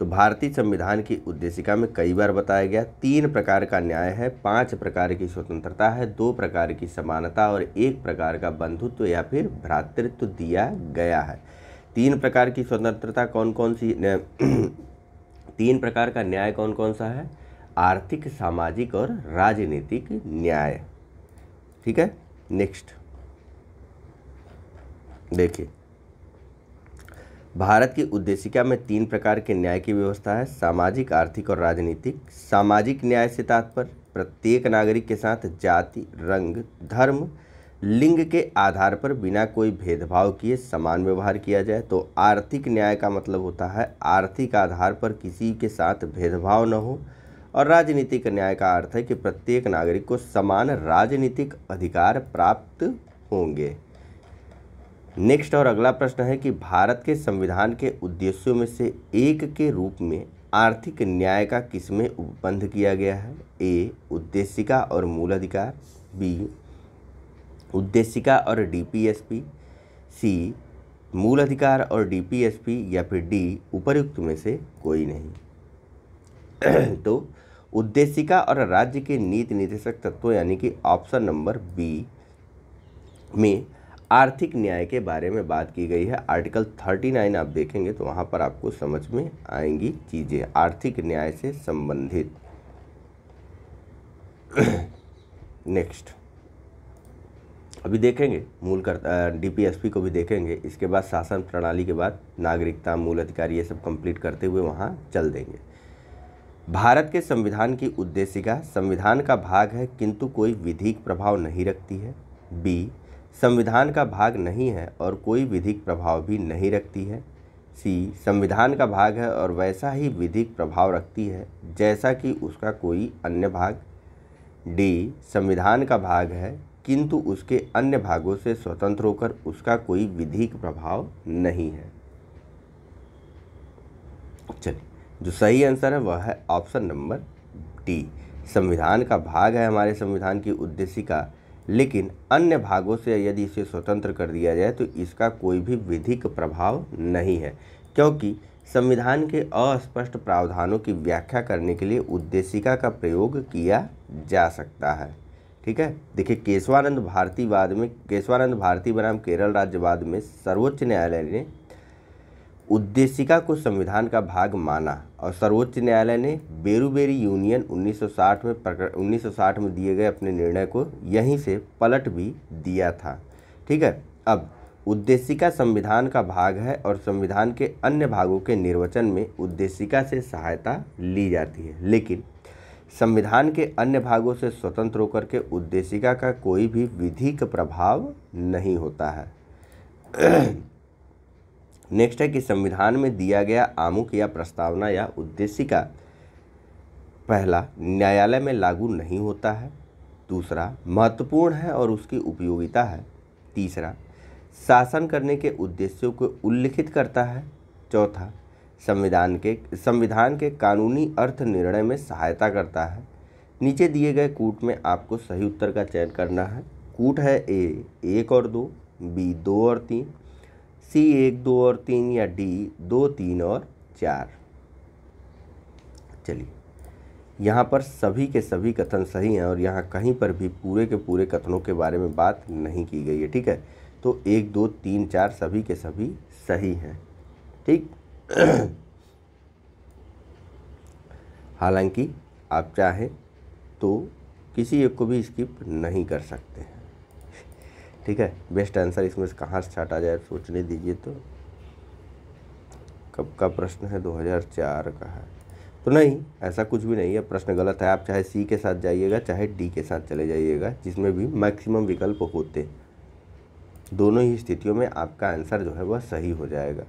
तो भारतीय संविधान की उद्देशिका में कई बार बताया गया तीन प्रकार का न्याय है पांच प्रकार की स्वतंत्रता है दो प्रकार की समानता और एक प्रकार का बंधुत्व या फिर भ्रातृत्व दिया गया है तीन प्रकार की स्वतंत्रता कौन कौन सी तीन प्रकार का न्याय कौन कौन सा है आर्थिक सामाजिक और राजनीतिक न्याय ठीक है नेक्स्ट देखिए भारत की उद्देशिका में तीन प्रकार के न्याय की व्यवस्था है सामाजिक आर्थिक और राजनीतिक सामाजिक न्याय से तात्पर्य प्रत्येक नागरिक के साथ जाति रंग धर्म लिंग के आधार पर बिना कोई भेदभाव किए समान व्यवहार किया जाए तो आर्थिक न्याय का मतलब होता है आर्थिक आधार पर किसी के साथ भेदभाव न हो और राजनीतिक न्याय का अर्थ है कि प्रत्येक नागरिक को समान राजनीतिक अधिकार प्राप्त होंगे नेक्स्ट और अगला प्रश्न है कि भारत के संविधान के उद्देश्यों में से एक के रूप में आर्थिक न्याय का किसमें उपबंध किया गया है ए उद्देशिका और मूल अधिकार बी उद्देशिका और डीपीएसपी सी मूल अधिकार और डीपीएसपी या फिर डी उपरयुक्त में से कोई नहीं तो उद्देशिका और राज्य के नीति निर्देशक तत्व यानी कि ऑप्शन नंबर बी में आर्थिक न्याय के बारे में बात की गई है आर्टिकल 39 आप देखेंगे तो वहाँ पर आपको समझ में आएंगी चीज़ें आर्थिक न्याय से संबंधित नेक्स्ट अभी देखेंगे मूल कर डीपीएसपी को भी देखेंगे इसके बाद शासन प्रणाली के बाद नागरिकता मूल अधिकार ये सब कंप्लीट करते हुए वहाँ चल देंगे भारत के संविधान की उद्देशिका संविधान का भाग है किंतु कोई विधिक प्रभाव नहीं रखती है बी संविधान का भाग नहीं है और कोई विधिक प्रभाव भी नहीं रखती है सी संविधान का भाग है और वैसा ही विधिक प्रभाव रखती है जैसा कि उसका कोई अन्य भाग डी संविधान का भाग है किंतु उसके अन्य भागों से स्वतंत्र होकर उसका कोई विधिक प्रभाव नहीं है जो सही आंसर है वह है ऑप्शन नंबर डी संविधान का भाग है हमारे संविधान की उद्देश्य का लेकिन अन्य भागों से यदि इसे स्वतंत्र कर दिया जाए तो इसका कोई भी विधिक प्रभाव नहीं है क्योंकि संविधान के अस्पष्ट प्रावधानों की व्याख्या करने के लिए उद्देशिका का प्रयोग किया जा सकता है ठीक है देखिए केशवानंद भारतीवाद में केशवानंद भारती बनाम केरल राज्यवाद में सर्वोच्च न्यायालय ने उद्देशिका को संविधान का भाग माना और सर्वोच्च न्यायालय ने बेरुबेरी यूनियन 1960 में प्रकर उन्नीस में दिए गए अपने निर्णय को यहीं से पलट भी दिया था ठीक है अब उद्देशिका संविधान का भाग है और संविधान के अन्य भागों के निर्वचन में उद्देशिका से सहायता ली जाती है लेकिन संविधान के अन्य भागों से स्वतंत्र होकर के उद्देशिका का कोई भी विधिक प्रभाव नहीं होता है नेक्स्ट है कि संविधान में दिया गया आमुख या प्रस्तावना या उद्देश्य का पहला न्यायालय में लागू नहीं होता है दूसरा महत्वपूर्ण है और उसकी उपयोगिता है तीसरा शासन करने के उद्देश्यों को उल्लिखित करता है चौथा संविधान के संविधान के कानूनी अर्थ निर्णय में सहायता करता है नीचे दिए गए कूट में आपको सही उत्तर का चयन करना है कूट है ए एक और दो बी दो और तीन सी एक दो और तीन या डी दो तीन और चार चलिए यहाँ पर सभी के सभी कथन सही हैं और यहाँ कहीं पर भी पूरे के पूरे कथनों के बारे में बात नहीं की गई है ठीक है तो एक दो तीन चार सभी के सभी सही हैं ठीक हालांकि आप चाहें तो किसी एक को भी स्किप नहीं कर सकते हैं ठीक है बेस्ट आंसर इसमें से कहाँ से छाटा जाए सोचने दीजिए तो कब का प्रश्न है 2004 का है तो नहीं ऐसा कुछ भी नहीं है प्रश्न गलत है आप चाहे सी के साथ जाइएगा चाहे डी के साथ चले जाइएगा जिसमें भी मैक्सिमम विकल्प होते दोनों ही स्थितियों में आपका आंसर जो है वह सही हो जाएगा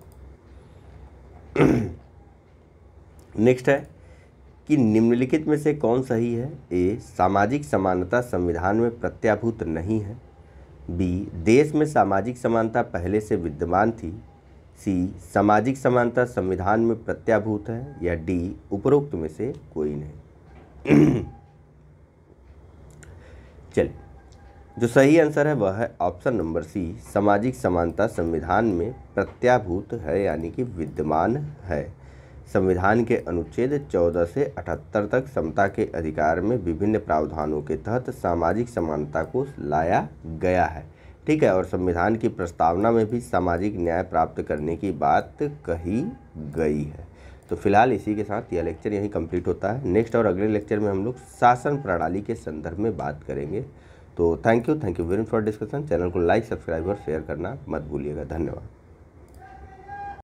नेक्स्ट है कि निम्नलिखित में से कौन सही है ए सामाजिक समानता संविधान में प्रत्याभूत नहीं है बी देश में सामाजिक समानता पहले से विद्यमान थी सी सामाजिक समानता संविधान में प्रत्याभूत है या डी उपरोक्त में से कोई नहीं चलिए जो सही आंसर है वह है ऑप्शन नंबर सी सामाजिक समानता संविधान में प्रत्याभूत है यानी कि विद्यमान है संविधान के अनुच्छेद 14 से 78 तक समता के अधिकार में विभिन्न प्रावधानों के तहत सामाजिक समानता को लाया गया है ठीक है और संविधान की प्रस्तावना में भी सामाजिक न्याय प्राप्त करने की बात कही गई है तो फिलहाल इसी के साथ यह लेक्चर यहीं कंप्लीट होता है नेक्स्ट और अगले लेक्चर में हम लोग शासन प्रणाली के संदर्भ में बात करेंगे तो thank you thank you very much for discussion channel को लाइक सब्सक्राइब और शेयर करना मत भूलिएगा धन्यवाद